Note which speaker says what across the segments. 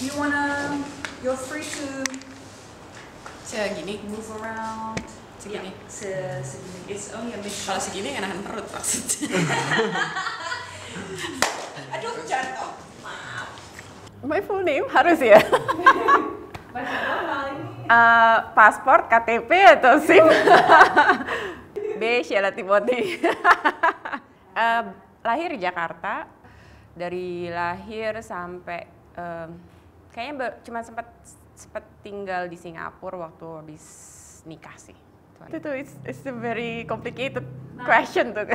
Speaker 1: you wanna, you're free to gini. move around. Segini. Yeah, se segini. It's only a mission. Kalau segini nggak perut maksudnya. Aduh jatuh. Maaf. My full name harus ya. uh, paspor, KTP atau SIM? B. Sheila Timothy. uh, lahir di Jakarta, dari lahir sampai uh, Kayaknya cuma sempat sempat tinggal di Singapura waktu habis nikah sih. Itu tuh it's, it's a very complicated nah. question tuh.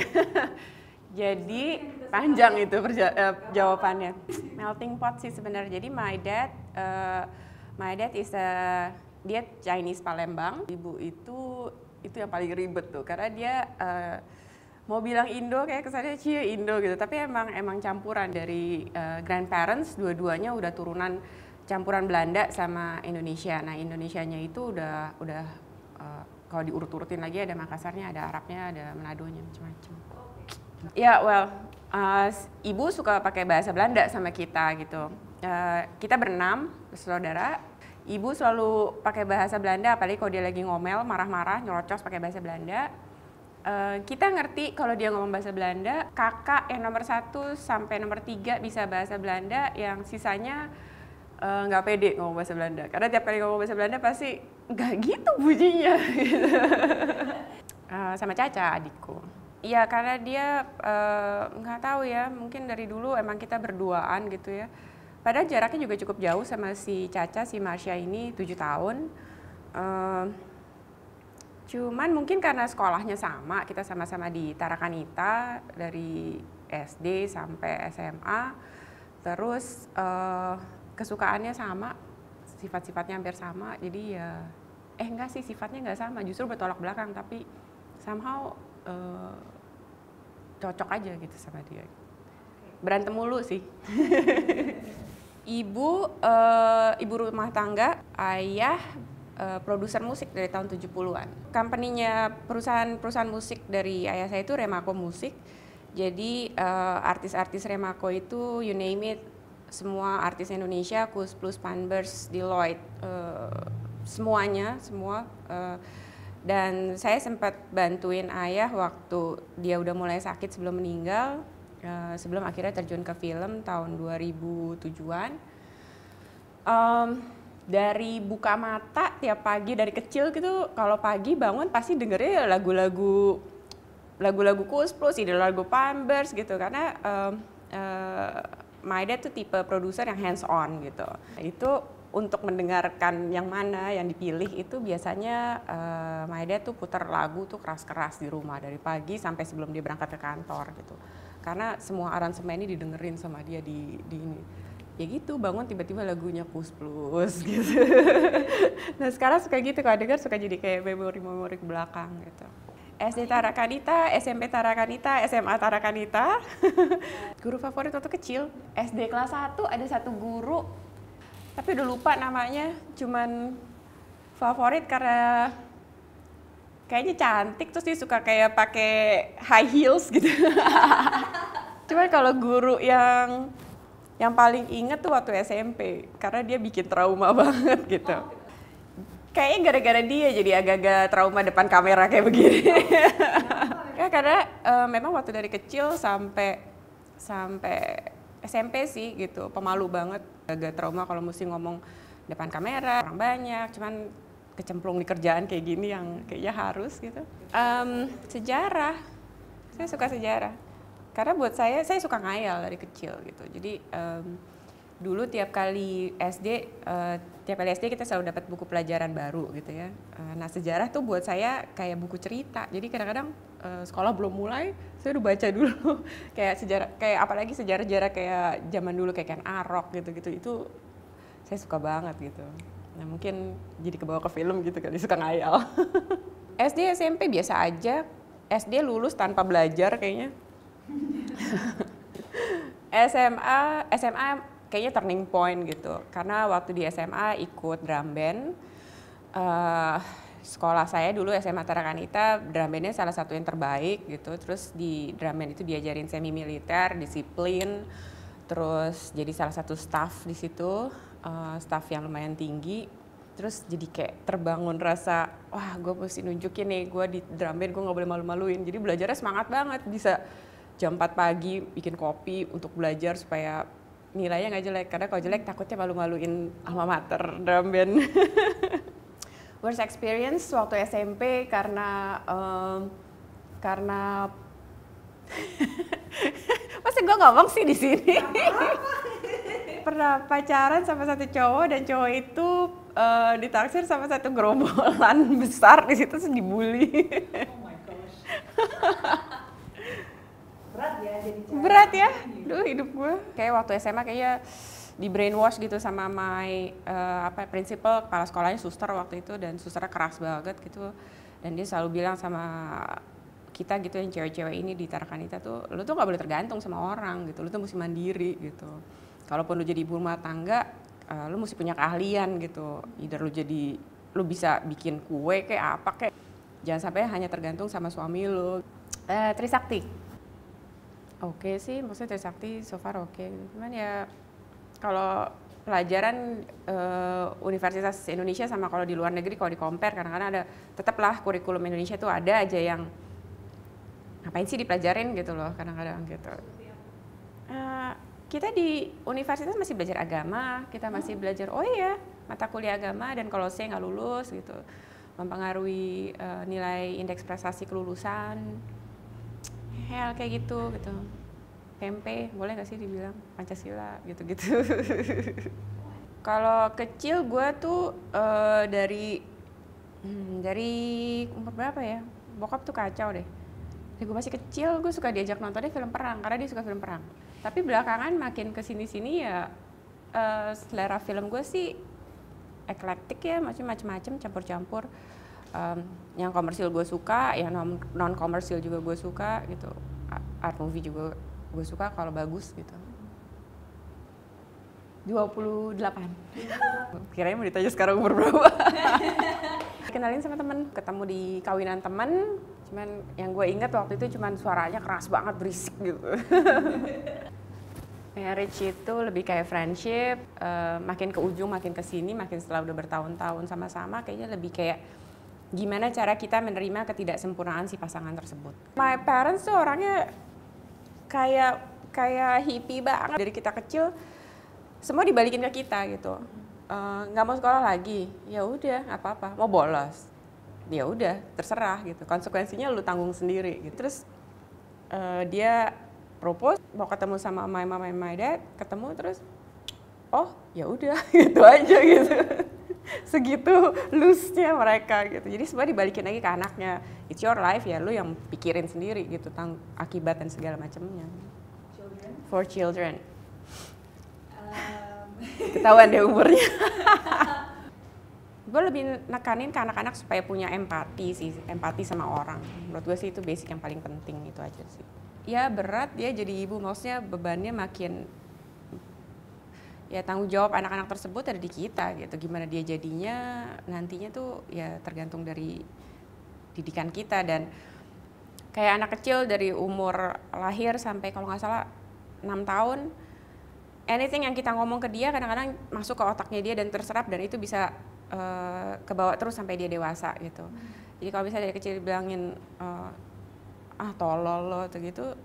Speaker 1: Jadi panjang itu eh, jawabannya. Melting pot sih sebenarnya. Jadi my dad uh, my dad is a dia Chinese Palembang. Ibu itu itu yang paling ribet tuh karena dia uh, mau bilang Indo kayak kesannya cie Indo gitu tapi emang emang campuran dari uh, grandparents dua-duanya udah turunan campuran Belanda sama Indonesia. Nah, Indonesianya itu udah udah uh, kalau diurut-urutin lagi ada Makassarnya, ada Arabnya, ada Manadonya macam-macam. Ya, yeah, well, uh, ibu suka pakai bahasa Belanda sama kita gitu. Uh, kita berenam saudara. Ibu selalu pakai bahasa Belanda, apalagi kalau dia lagi ngomel, marah-marah, nyerocos pakai bahasa Belanda. Uh, kita ngerti kalau dia ngomong bahasa Belanda, kakak yang nomor satu sampai nomor tiga bisa bahasa Belanda, yang sisanya Eh, nggak uh, pede ngomong bahasa Belanda karena tiap kali ngomong bahasa Belanda pasti nggak gitu bujinya gitu. uh, eh, sama Caca adikku Iya karena dia eh, nggak uh, tahu ya mungkin dari dulu emang kita berduaan gitu ya padahal jaraknya juga cukup jauh sama si Caca si Marsha ini tujuh tahun uh, cuman mungkin karena sekolahnya sama kita sama-sama di Tarakanita dari SD sampai SMA terus uh, kesukaannya sama, sifat-sifatnya hampir sama. Jadi ya eh enggak sih sifatnya enggak sama, justru bertolak belakang tapi somehow uh, cocok aja gitu sama dia. Berantem mulu sih. ibu uh, ibu rumah tangga, ayah uh, produser musik dari tahun 70-an. Company-nya perusahaan-perusahaan musik dari ayah saya itu Remako Musik. Jadi artis-artis uh, Remako itu you name it semua artis Indonesia Kus Plus Panbers Deloitte uh, semuanya semua uh, dan saya sempat bantuin ayah waktu dia udah mulai sakit sebelum meninggal uh, sebelum akhirnya terjun ke film tahun 2007-an um, dari buka mata tiap pagi dari kecil gitu kalau pagi bangun pasti dengernya ya lagu-lagu lagu-lagu Kus Plus, ide lagu Pampers gitu karena um, my dad tuh tipe produser yang hands on gitu. Itu untuk mendengarkan yang mana yang dipilih itu biasanya uh, my dad tuh putar lagu tuh keras-keras di rumah dari pagi sampai sebelum dia berangkat ke kantor gitu. Karena semua aransemen ini didengerin sama dia di di ini ya gitu bangun tiba-tiba lagunya plus plus gitu nah sekarang suka gitu kalau denger suka jadi kayak memori memori ke belakang gitu SD Tarakanita, SMP Tarakanita, SMA Tarakanita. guru favorit waktu kecil, SD kelas 1 ada satu guru, tapi udah lupa namanya, cuman favorit karena kayaknya cantik terus dia suka kayak pakai high heels gitu. cuman kalau guru yang yang paling inget tuh waktu SMP karena dia bikin trauma banget gitu. Oh, kayaknya gara-gara dia jadi agak-agak trauma depan kamera kayak begini. ya karena uh, memang waktu dari kecil sampai sampai SMP sih gitu, pemalu banget, agak trauma kalau mesti ngomong depan kamera, orang banyak, cuman kecemplung di kerjaan kayak gini yang kayaknya harus gitu. Um, sejarah, saya suka sejarah. Karena buat saya, saya suka ngayal dari kecil gitu. Jadi um, dulu tiap kali SD uh, eh, tiap LSD kita selalu dapat buku pelajaran baru gitu ya. Eh, nah sejarah tuh buat saya kayak buku cerita. Jadi kadang-kadang eh, sekolah belum mulai, saya udah baca dulu kayak sejarah, kayak apalagi sejarah-sejarah kayak zaman dulu kayak kan Arok gitu-gitu itu saya suka banget gitu. Nah mungkin jadi kebawa ke film gitu kali suka ngayal. SD SMP biasa aja. SD lulus tanpa belajar kayaknya. SMA SMA kayaknya turning point gitu karena waktu di SMA ikut drum band uh, sekolah saya dulu SMA Tarakanita drum bandnya salah satu yang terbaik gitu terus di drum band itu diajarin semi militer disiplin terus jadi salah satu staff di situ uh, staff yang lumayan tinggi terus jadi kayak terbangun rasa wah gue mesti nunjukin nih gue di drum band gue nggak boleh malu-maluin jadi belajarnya semangat banget bisa jam 4 pagi bikin kopi untuk belajar supaya nilainya nggak jelek karena kalau jelek takutnya malu-maluin alma mater drum band worst experience waktu SMP karena um, karena masih gue ngomong sih di sini pernah pacaran sama satu cowok dan cowok itu uh, ditaksir sama satu gerombolan besar di situ terus dibully oh my gosh Ya, Berat ya? Gitu. Duh hidup gue. Kayak waktu SMA kayaknya di brainwash gitu sama my uh, apa ya, prinsipal kepala sekolahnya suster waktu itu dan susternya keras banget gitu dan dia selalu bilang sama kita gitu yang cewek-cewek ini di Tarakanita tuh lu tuh nggak boleh tergantung sama orang gitu lu tuh mesti mandiri gitu kalaupun lu jadi ibu rumah tangga uh, lu mesti punya keahlian gitu either lu jadi lu bisa bikin kue kayak apa kayak jangan sampai hanya tergantung sama suami lu uh, Trisakti oke okay sih maksudnya Trisakti so far oke okay. cuman ya kalau pelajaran uh, Universitas Indonesia sama kalau di luar negeri kalau di compare kadang-kadang ada tetaplah kurikulum Indonesia itu ada aja yang ngapain sih dipelajarin gitu loh kadang-kadang gitu uh, kita di universitas masih belajar agama kita masih belajar oh iya mata kuliah agama dan kalau saya nggak lulus gitu mempengaruhi uh, nilai indeks prestasi kelulusan hell kayak gitu gitu tempe boleh nggak sih dibilang pancasila gitu-gitu kalau kecil gue tuh uh, dari hmm, dari umur berapa ya bokap tuh kacau deh jadi gue masih kecil gue suka diajak nontonnya film perang karena dia suka film perang tapi belakangan makin kesini-sini ya uh, selera film gue sih eklektik ya macam-macam campur-campur um, yang komersil gue suka yang non komersil juga gue suka gitu art movie juga gue suka kalau bagus gitu 28 Kirain mau ditanya sekarang umur berapa Kenalin sama temen, ketemu di kawinan temen Cuman yang gue inget waktu itu cuman suaranya keras banget, berisik gitu Marriage itu lebih kayak friendship, uh, makin ke ujung, makin ke sini, makin setelah udah bertahun-tahun sama-sama, kayaknya lebih kayak gimana cara kita menerima ketidaksempurnaan si pasangan tersebut. My parents tuh orangnya kayak kayak hippie banget dari kita kecil semua dibalikin ke kita gitu eh, nggak uh, mau sekolah lagi ya udah apa-apa mau bolos ya udah terserah gitu konsekuensinya lu tanggung sendiri gitu terus uh, dia propose mau ketemu sama my mom and my dad ketemu terus oh ya udah gitu aja gitu segitu loose-nya mereka gitu. Jadi semua dibalikin lagi ke anaknya. It's your life ya lu yang pikirin sendiri gitu tentang akibat dan segala macamnya. For children. Um. Ketahuan deh umurnya. gue lebih nekanin ke anak-anak supaya punya empati sih, empati sama orang. Menurut gue sih itu basic yang paling penting itu aja sih. Ya berat dia jadi ibu, maksudnya bebannya makin ya tanggung jawab anak-anak tersebut ada di kita gitu gimana dia jadinya nantinya tuh ya tergantung dari didikan kita dan kayak anak kecil dari umur lahir sampai kalau nggak salah enam tahun anything yang kita ngomong ke dia kadang-kadang masuk ke otaknya dia dan terserap dan itu bisa uh, kebawa terus sampai dia dewasa gitu hmm. jadi kalau bisa dari kecil bilangin uh, eh, ah tolol lo gitu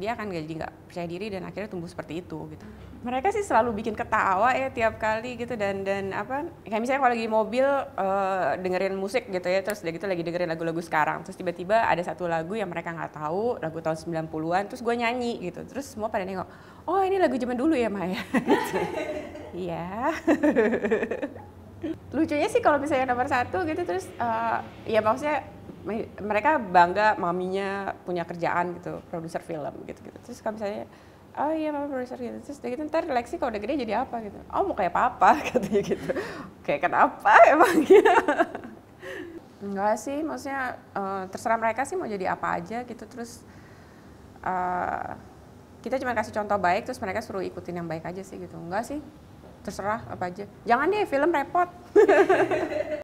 Speaker 1: dia akan jadi nggak percaya diri dan akhirnya tumbuh seperti itu gitu hmm mereka sih selalu bikin ketawa ya tiap kali gitu dan dan apa kayak misalnya kalau lagi mobil uh, dengerin musik gitu ya terus udah gitu lagi dengerin lagu-lagu sekarang terus tiba-tiba ada satu lagu yang mereka nggak tahu lagu tahun 90-an terus gue nyanyi gitu terus semua pada nengok oh ini lagu zaman dulu ya Maya iya lucunya sih kalau misalnya nomor satu gitu terus uh, ya maksudnya mereka bangga maminya punya kerjaan gitu produser film gitu gitu terus kalau misalnya oh iya mama produser gitu terus dia gitu ntar Lexi kalau udah gede jadi apa gitu oh mau kayak papa katanya gitu kayak kenapa emangnya enggak sih maksudnya uh, terserah mereka sih mau jadi apa aja gitu terus uh, kita cuma kasih contoh baik terus mereka suruh ikutin yang baik aja sih gitu enggak sih terserah apa aja jangan deh film repot